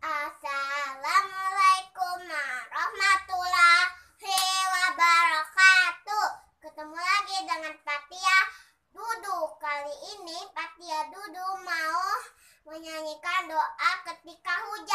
Assalamualaikum warahmatullahi wabarakatuh. Ketemu lagi dengan Patia Dudu. Kali ini Patia Dudu mau menyanyikan doa ketika hujan.